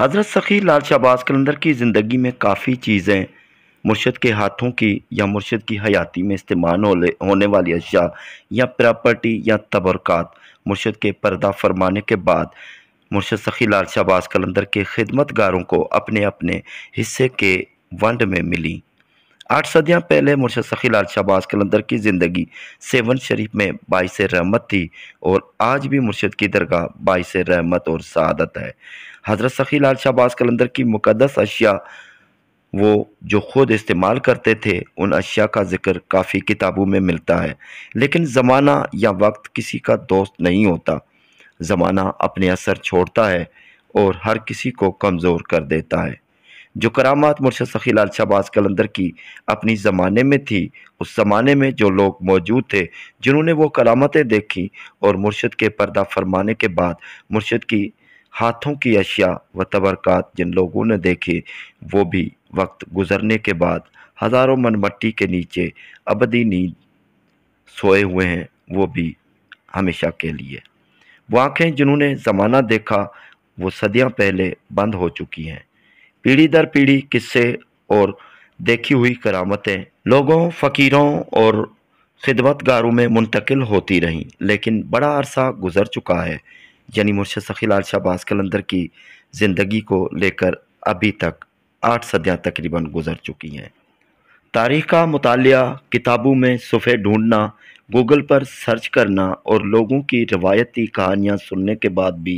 हज़रत सखी लाल शहबाज कलंदर की ज़िंदगी में काफ़ी चीज़ें मुर्शद के हाथों की या मुर्शद की हयाती में इस्तेमाल होने वाली अशा या प्रॉपर्टी या तबरक़ात मुर्शद के पर्दा फरमाने के बाद मुर्शद सखी लाल शहबाज कलंदर के खिदमत गारों को अपने अपने हिस्से के वंड में मिली आठ सदियाँ पहले मुर्शद सखी लाल शहबाज कलंदर की ज़िंदगी सेवन शरीफ में बाईस रहमत थी और आज भी मुर्शद की दरगाह बाईस रहमत और सदत है हज़रत सखी लाल शहबाज कलंदर की मुकदस अशिया वो जो ख़ुद इस्तेमाल करते थे उन अशिया का जिक्र काफ़ी किताबों में मिलता है लेकिन ज़माना या वक्त किसी का दोस्त नहीं होता ज़माना अपने असर छोड़ता है और हर किसी को कमज़ोर कर देता है जो करामात मुर्शद सखी लाल शहबाज कलंदर की अपनी ज़माने में थी उस ज़माने में जो लोग मौजूद थे जिन्होंने वो करामतें देखी और मुर्शद के पर्दा फरमाने के बाद मुर्शद की हाथों की अशिया व तबरक़ात जिन लोगों ने देखी वो भी वक्त गुजरने के बाद हज़ारों मन मट्टी के नीचे अबदी नींद सोए हुए हैं वो भी हमेशा के लिए वो आँखें जिन्होंने ज़माना देखा वो सदियाँ पहले बंद हो चुकी हैं पीढ़ी दर पीढ़ी किस्से और देखी हुई करामतें लोगों फ़कीरों और खिदमतगारों में मुंतकिल होती रहीं लेकिन बड़ा अरसा गुज़र चुका है यानी मुर्शद सखील शाह बास कलंदर की ज़िंदगी को लेकर अभी तक आठ सदियाँ तकरीबन गुज़र चुकी हैं तारीख़ का मुताल किताबों में सफ़े ढूँढना गूगल पर सर्च करना और लोगों की रवायती कहानियाँ सुनने के बाद भी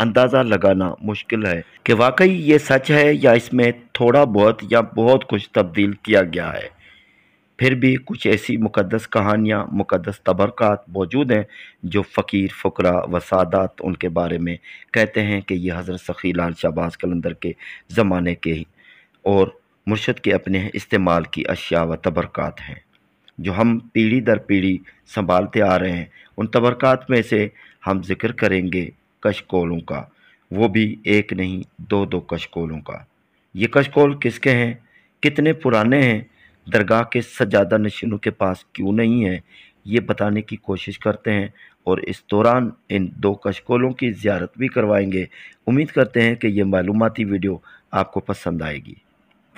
अंदाज़ा लगाना मुश्किल है कि वाकई ये सच है या इसमें थोड़ा बहुत या बहुत कुछ तब्दील किया गया है फिर भी कुछ ऐसी मुकदस कहानियाँ मुकदस तबरक़ात मौजूद हैं जो फ़कीर फ़करा वसादात उनके बारे में कहते हैं कि ये हज़रत सखी लाल शाहबाज कलंदर के ज़माने के और मुर्शद के अपने इस्तेमाल की अशिया व तबरक़ात हैं जो हम पीढ़ी दर पीढ़ी संभालते आ रहे हैं उन तबरक़ात में से हम जिक्र करेंगे कशकोलों का वो भी एक नहीं दो दो कशकोलों का ये कशकोल किसके हैं कितने पुराने हैं दरगाह के सजादा नशीनों के पास क्यों नहीं है ये बताने की कोशिश करते हैं और इस दौरान इन दो कशकोलों की ज्यारत भी करवाएंगे उम्मीद करते हैं कि ये मालूमती वीडियो आपको पसंद आएगी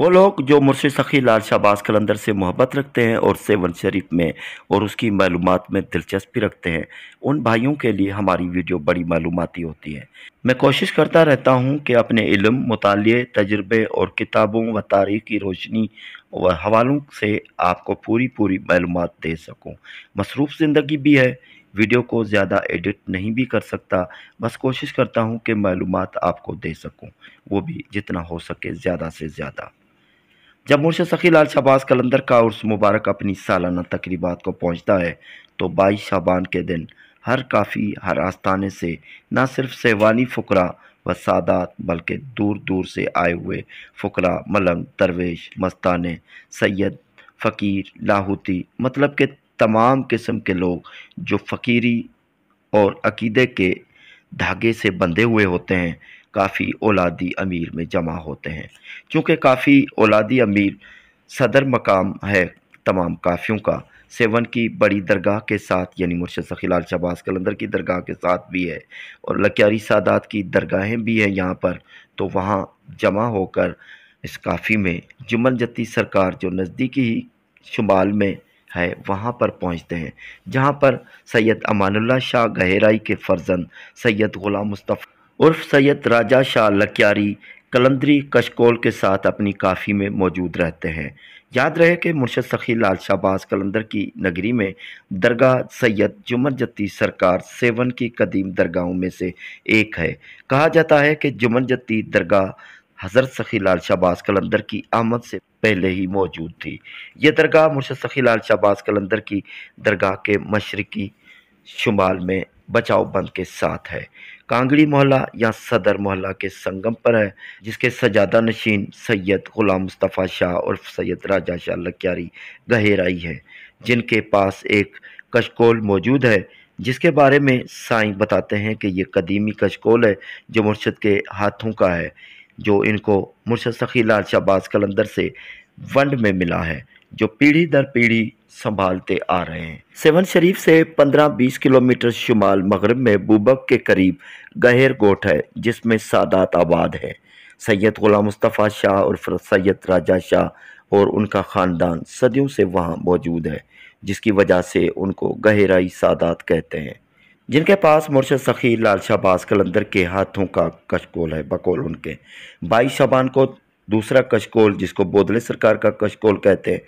वो लोग जो मुर्शिद सखी लाल शाहबाज कलंदर से मोहब्बत रखते हैं और सेवन शरीफ में और उसकी मालूम में दिलचस्पी रखते हैं उन भाइयों के लिए हमारी वीडियो बड़ी मालूमती होती है मैं कोशिश करता रहता हूँ कि अपने इलम मुताले तजर्बे और किताबों व तारीख की रोशनी व हवालों से आपको पूरी पूरी मालूम दे सकूँ मसरूफ़ ज़िंदगी भी है वीडियो को ज़्यादा एडिट नहीं भी कर सकता बस कोशिश करता हूँ कि मालूम आपको दे सकूँ वो भी जितना हो सके ज़्यादा से ज़्यादा जब मुर्शद सखी लाल शहबाज कलंदर का उर्स मुबारक अपनी सालाना तकरीबा को पहुँचता है तो बाईस शाबान के दिन हर काफ़ी हर आस्थाने से न सिर्फ सेवानी फ़करा व सादात बल्कि दूर दूर से आए हुए फ़करा मलंग दरवेश मस्ताने सैयद फ़कीर लाहूती मतलब के तमाम किस्म के लोग जो फ़कीरी और अकीदे के धागे से बंधे हुए होते हैं काफ़ी औलादी अमीर में जमा होते हैं चूँकि काफ़ी औलादी अमीर सदर मकाम है तमाम काफ़ियों का सेवन की बड़ी दरगाह के साथ यानी मुर्शद सखिलाल शबाज कलंदर की दरगाह के साथ भी है और लक्यारी सादात की दरगाहें भी हैं यहाँ पर तो वहाँ जमा होकर इस काफ़ी में जुमन जत्ती सरकार जो नज़दीकी ही शुमाल में है वहाँ पर पहुँचते हैं जहाँ पर सैयद अमानुल्ला शाह गहराई के फर्जंद सैयद ग़ुलाम मुस्तफ़ा उर्फ सैयद राजा शाह लक्यारी कलंदरी कशकोल के साथ अपनी काफ़ी में मौजूद रहते हैं याद रहे कि मुर्शद सखी लाल शाहबाज कलंदर की नगरी में दरगाह सैयद जुमनजती सरकार सेवन की कदीम दरगाहों में से एक है कहा जाता है कि जुमनजती दरगाह हज़रत सखी लाल शाहबाज कलंदर की आमद से पहले ही मौजूद थी ये दरगाह मुर्शद सखी लाल शाहबाज कलंदर की दरगाह के मशरकी शुमाल में बचाव बंद के साथ है कांगड़ी मोहल्ला या सदर मोहल्ला के संगम पर है जिसके सजादा नशीन सैयद ग़ुलाम मुस्तफ़ा शाह और सैयद राजा शाह लक्यारी गहेराई है जिनके पास एक कशकोल मौजूद है जिसके बारे में साई बताते हैं कि ये कदीमी कशकोल है जो मुर्शद के हाथों का है जो इनको मुर्शद सखी लाल शाहबाज कलंदर से वंड में मिला है जो पीढ़ी दर पीढ़ी संभालते आ रहे हैं सेवन शरीफ से 15-20 किलोमीटर शुमाल मगरब में बुबक के करीब गहर गोट है जिसमें सादात आबाद है सैयद गुलाम मुस्तफ़ा शाह और सैयद राजा शाह और उनका ख़ानदान सदियों से वहाँ मौजूद है जिसकी वजह से उनको गहराई सादात कहते हैं जिनके पास मुर्शद सखी लाल शाहबाज कलंदर के हाथों का कशकोल है बकोल उनके बाईस शबान को दूसरा कशकोल जिसको बोदले सरकार का कशकोल कहते हैं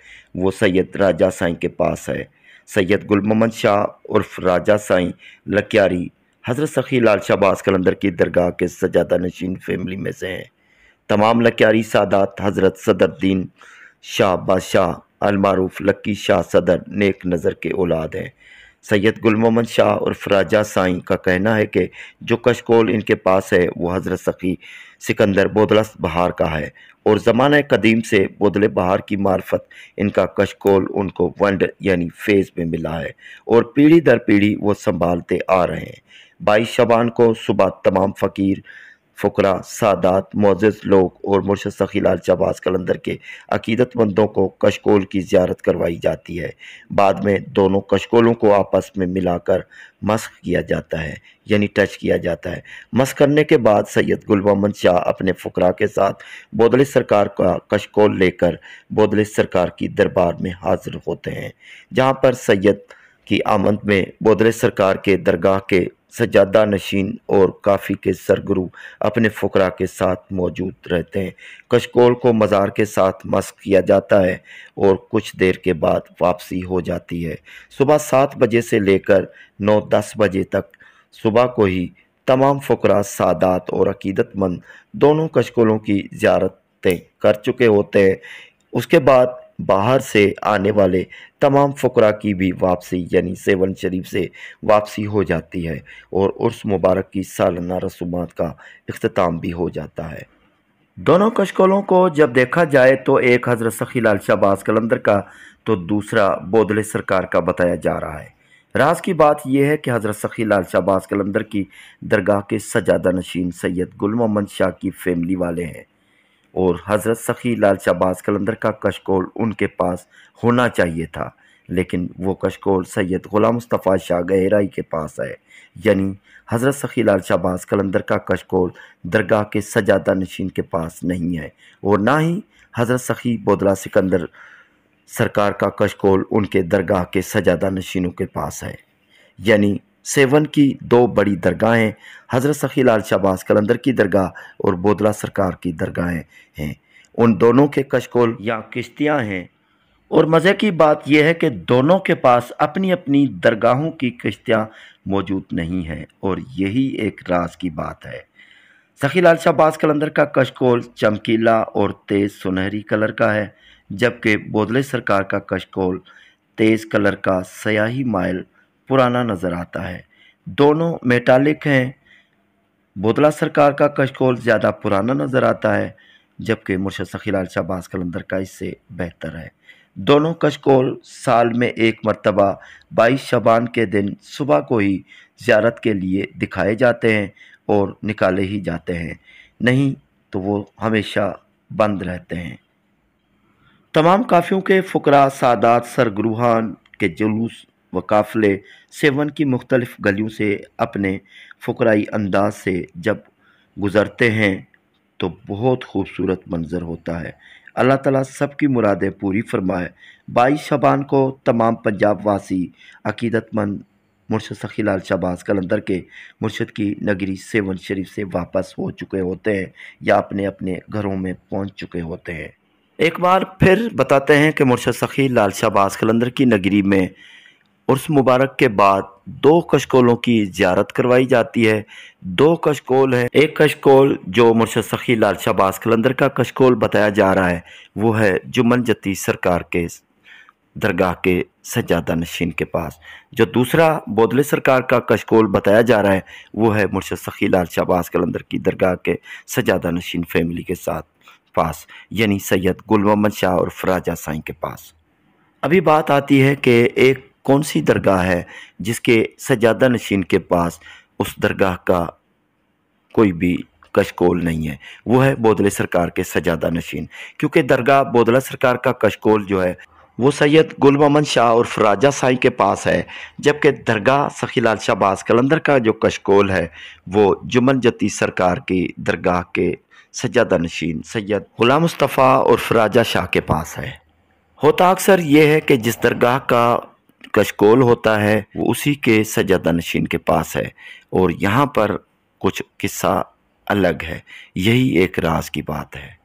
वो सैयद राजा साईं के पास है सैयद गुल मोहम्मद शाह उर्फ राजा साईं लकियारी हज़रत सखी लाल शाहबाज कलंदर की दरगाह के सजादा नशीन फैमिली में से हैं तमाम लकियारी सादात हज़रत दीन शाह बादशाह अलमारूफ लक्की शाह सदर नेक नज़र के औलाद हैं सैयद गुल मोहम्मद शाह उर्फ राजा साईं का कहना है कि जो कशकोल इनके पास है वो हज़रत सखी सिकंदर बोदलस बहार का है और ज़माना कदीम से बोदले बहार की मार्फत इनका कशकोल उनको वंड यानी फेज में मिला है और पीढ़ी दर पीढ़ी वो संभालते आ रहे हैं बाईस शबान को सुबह तमाम फ़कीर फ़करा सादात मोज़ लोग और मुर्शद सखी लाल शहबाज कलंदर के अकीदतमंदों को कशकोल की ज्यारत करवाई जाती है बाद में दोनों कशकोलों को आपस में मिलाकर मस्क किया जाता है यानी टच किया जाता है मस्क करने के बाद सैयद गुलमन शाह अपने फकरा के साथ बोदले सरकार का कशकोल लेकर बोदले सरकार की दरबार में हाजिर होते हैं जहाँ पर सैयद की आमद में बोदरे सरकार के दरगाह के सजादा नशीन और काफ़ी के सरगुरु अपने फकरा के साथ मौजूद रहते हैं कशकोल को मज़ार के साथ मस्क किया जाता है और कुछ देर के बाद वापसी हो जाती है सुबह सात बजे से लेकर नौ दस बजे तक सुबह को ही तमाम फकरा सादात और अकीदतमंद दोनों कशकोलों की ज्यारतें कर चुके होते हैं उसके बाद बाहर से आने वाले तमाम फ़करा की भी वापसी यानी सेवन शरीफ से वापसी हो जाती है और उर्स मुबारक की सालाना रसूमात का अख्ताम भी हो जाता है दोनों कशकोलों को जब देखा जाए तो एक हज़रत सखी लाल शाहबाज कलंदर का तो दूसरा बोदले सरकार का बताया जा रहा है राज की बात यह है कि हज़रत सखी लाल शाहबाज कलंदर की दरगाह के सजादा नशीन सैयद गुल मोहम्मद शाह की फैमिली वाले हैं और हज़रत सखी लाल शहबाज कलंदर का कशकोल उनके पास होना चाहिए था लेकिन वो कशकोल सैयद ग़ुलाम मुस्तफ़ा शाह गहराई के पास है यानी हज़रत सखी लाल शहबाज कलंदर का कशकोल दरगाह के सजादा नशीन के पास नहीं है और ना ही हज़रत सखी बोदला सिकंदर सरकार का कशकोल उनके दरगाह के सजादा नशीनों के पास है यानी सेवन की दो बड़ी दरगाहें हज़रत सखी लाल शहबाज कलंदर की दरगाह और बोदला सरकार की दरगाहें हैं उन दोनों के कशकोल या किश्तियाँ हैं और मज़े की बात यह है कि दोनों के पास अपनी अपनी दरगाहों की किश्तियाँ मौजूद नहीं हैं और यही एक राज की बात है सखी लाल शाहबाज कलंदर का कशकोल चमकीला और तेज़ सुनहरी कलर का है जबकि बोदले सरकार का कशकोल तेज़ कलर का सयाही माइल पुराना नज़र आता है दोनों मेटालिक हैं बोतला सरकार का कशकोल ज़्यादा पुराना नज़र आता है जबकि मुर्शद सखीलाल शाहबाज कलंदर का इससे बेहतर है दोनों कशकोल साल में एक मरतबा बाईस शबान के दिन सुबह को ही ज्यारत के लिए दिखाए जाते हैं और निकाले ही जाते हैं नहीं तो वो हमेशा बंद रहते हैं तमाम काफ़ियों के फ़करा सादात सरगरूहान के जुलूस व काफ़िले सेवन की मुख्तलिफ़ गलियों से अपने फकराई अंदाज से जब गुज़रते हैं तो बहुत खूबसूरत मंज़र होता है अल्लाह ताला की मुरादें पूरी फरमाए बाईस शबान को तमाम पंजाब वासी अकीदतमंद मुर्शद सखीलाल शहबाज कलंदर के मुर्शद की नगरी सेवन शरीफ से वापस हो चुके होते हैं या अपने अपने घरों में पहुंच चुके होते हैं एक बार फिर बताते हैं कि मुर्शद सखी लाल शहबाज कलंदर की नगरी में उर्स मुबारक के बाद दो कशकोलों की ज्यारत करवाई जाती है दो कशकोल है एक कशकोल जो मुर्शद सखी लाल शाहबाज कलंदर का कशकोल बताया जा रहा है वो है जुम्मन जती सरकार के दरगाह के सजादा नशीन के पास जो दूसरा बोदले सरकार का कशकोल बताया जा रहा है वो है मुर्शद सखी लाल शाहबाज कलंदर की दरगाह के सजादा नशीन फैमिली के साथ पास यानी सैयद गुल मोहम्मद शाह और फराजा साई के पास अभी बात आती है कि एक कौन सी दरगाह है जिसके सजादा नशीन के पास उस दरगाह का कोई भी कशकोल नहीं है वो है बोदले सरकार के सजादा नशीन क्योंकि दरगाह बोदला सरकार का कशकोल जो है वो सैयद गुल मोहम्मद शाह और फराजा साई के पास है जबकि दरगाह सखीलाल शाहबाज कलंदर का जो कशकोल है वो जुमन जती सरकार की दरगाह के सजादा नशीन सैयद गुलाम मुस्तफ़ा और फराजा शाह के पास है होता अक्सर यह है कि जिस दरगाह का कशकोल होता है वो उसी के सजादा नशीन के पास है और यहाँ पर कुछ किस्सा अलग है यही एक राज की बात है